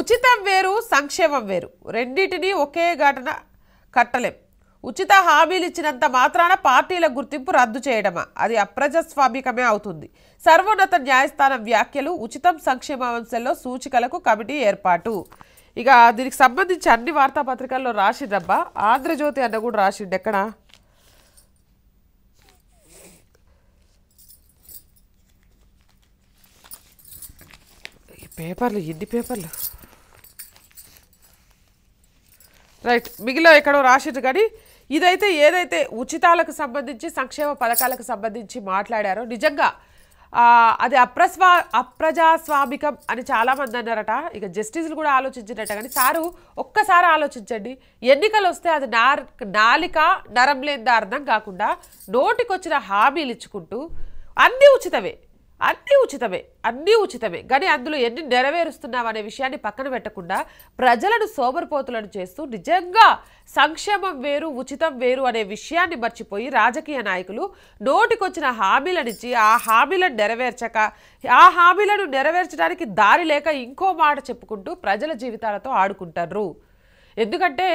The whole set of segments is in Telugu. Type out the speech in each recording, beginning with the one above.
ఉచితం వేరు సంక్షేమం వేరు రెండింటినీ ఒకే ఘటన కట్టలేం ఉచిత హామీలు ఇచ్చినంత మాత్రాన పార్టీల గుర్తింపు రద్దు చేయడమా అది అప్రజాస్వామికమే అవుతుంది సర్వోన్నత న్యాయస్థానం వ్యాఖ్యలు ఉచితం సంక్షేమ అంశంలో సూచికలకు కమిటీ ఏర్పాటు ఇక దీనికి సంబంధించి అన్ని వార్తాపత్రికల్లో రాసిందబ్బా ఆంధ్రజ్యోతి అన్న కూడా రాసిండు ఎక్కడ పేపర్లు ఎన్ని పేపర్లు రైట్ మిగిలిన ఎక్కడో రాసిండ్రు కానీ ఇదైతే ఏదైతే ఉచితాలకు సంబంధించి సంక్షేమ పథకాలకు సంబంధించి మాట్లాడారో నిజంగా అది అప్రస్వా అప్రజాస్వామికం అని చాలామంది అన్నారట ఇక జస్టిస్లు కూడా ఆలోచించినట్ట కానీ సారు ఒక్కసారి ఆలోచించండి ఎన్నికలు వస్తే అది నార్ నాలిక నరం లేని అర్థం కాకుండా నోటికొచ్చిన హామీలు ఇచ్చుకుంటూ అన్నీ ఉచితమే అన్నీ ఉచితమే అన్నీ ఉచితమే కానీ అందులో ఎన్ని నెరవేరుస్తున్నాం అనే విషయాన్ని పక్కన పెట్టకుండా ప్రజలను సోమరిపోతులను చేస్తూ నిజంగా సంక్షేమం వేరు ఉచితం వేరు అనే విషయాన్ని మర్చిపోయి రాజకీయ నాయకులు నోటికొచ్చిన హామీలనిచ్చి ఆ హామీలను నెరవేర్చక ఆ హామీలను నెరవేర్చడానికి దారి లేక ఇంకో మాట చెప్పుకుంటూ ప్రజల జీవితాలతో ఆడుకుంటారు ఎందుకంటే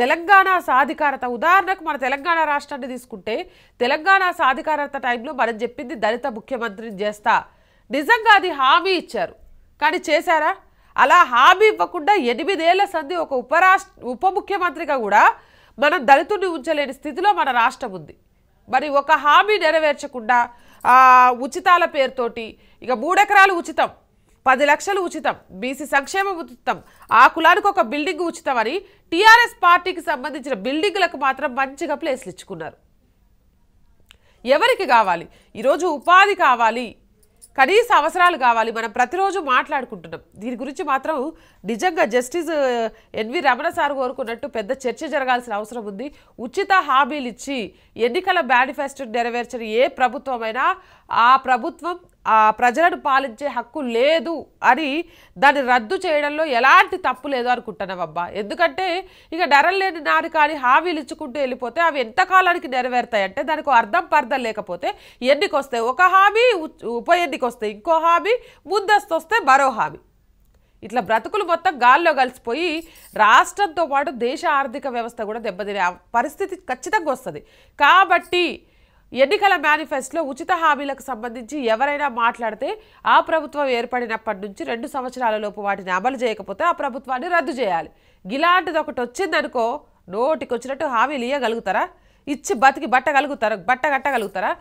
తెలంగాణ సాధికారత ఉదాహరణకు మన తెలంగాణ రాష్ట్రాన్ని తీసుకుంటే తెలంగాణ సాధికారత టైంలో మనం చెప్పింది దళిత ముఖ్యమంత్రిని చేస్తా నిజంగా అది హామీ ఇచ్చారు కానీ చేశారా అలా హామీ ఇవ్వకుండా ఎనిమిదేళ్ల సంధి ఒక ఉపరాష్ట్ర ఉప ముఖ్యమంత్రిగా కూడా మనం దళితుడిని ఉంచలేని స్థితిలో మన రాష్ట్రం ఉంది మరి ఒక హామీ నెరవేర్చకుండా ఉచితాల పేరుతోటి ఇక మూడెకరాలు ఉచితం పది లక్షలు ఉచితం బీసీ సంక్షేమ ఉచితం ఆ కులానికి ఒక బిల్డింగ్ ఉచితం అని టీఆర్ఎస్ పార్టీకి సంబంధించిన బిల్డింగ్లకు మాత్రం మంచిగా ప్లేస్లు ఇచ్చుకున్నారు ఎవరికి కావాలి ఈరోజు ఉపాధి కావాలి కనీస అవసరాలు కావాలి మనం ప్రతిరోజు మాట్లాడుకుంటున్నాం దీని గురించి మాత్రం నిజంగా జస్టిస్ ఎన్వి రమణ సార్ కోరుకున్నట్టు పెద్ద చర్చ జరగాల్సిన అవసరం ఉంది ఉచిత హామీలు ఇచ్చి ఎన్నికల మేనిఫెస్టో నెరవేర్చిన ఏ ప్రభుత్వమైనా ఆ ప్రభుత్వం ఆ ప్రజలను పాలించే హక్కు లేదు అని దాన్ని రద్దు చేయడంలో ఎలాంటి తప్పు లేదు అనుకుంటున్నావబ్బా ఎందుకంటే ఇక డరం లేని నాడు కానీ హామీలు ఇచ్చుకుంటూ వెళ్ళిపోతే అవి ఎంతకాలానికి అంటే దానికి అర్థం పర్థం లేకపోతే ఎన్నికొస్తాయి వస్తాయి ఒక హామీ ఉప ఎన్నిక వస్తాయి ఇంకో హామీ ముందస్తు వస్తే మరో హామీ ఇట్లా బ్రతుకులు మొత్తం గాల్లో కలిసిపోయి రాష్ట్రంతో పాటు దేశ ఆర్థిక వ్యవస్థ కూడా దెబ్బతినే పరిస్థితి ఖచ్చితంగా వస్తుంది కాబట్టి ఎన్నికల మేనిఫెస్టోలో ఉచిత హామీలకు సంబంధించి ఎవరైనా మాట్లాడితే ఆ ప్రభుత్వం ఏర్పడినప్పటి నుంచి రెండు సంవత్సరాలలోపు వాటిని అమలు చేయకపోతే ఆ ప్రభుత్వాన్ని రద్దు చేయాలి ఇలాంటిది ఒకటి వచ్చిందనుకో నోటికొచ్చినట్టు హామీలు ఇవ్వగలుగుతారా ఇచ్చి బతికి బట్టగలుగుతారా బట్ట కట్టగలుగుతారా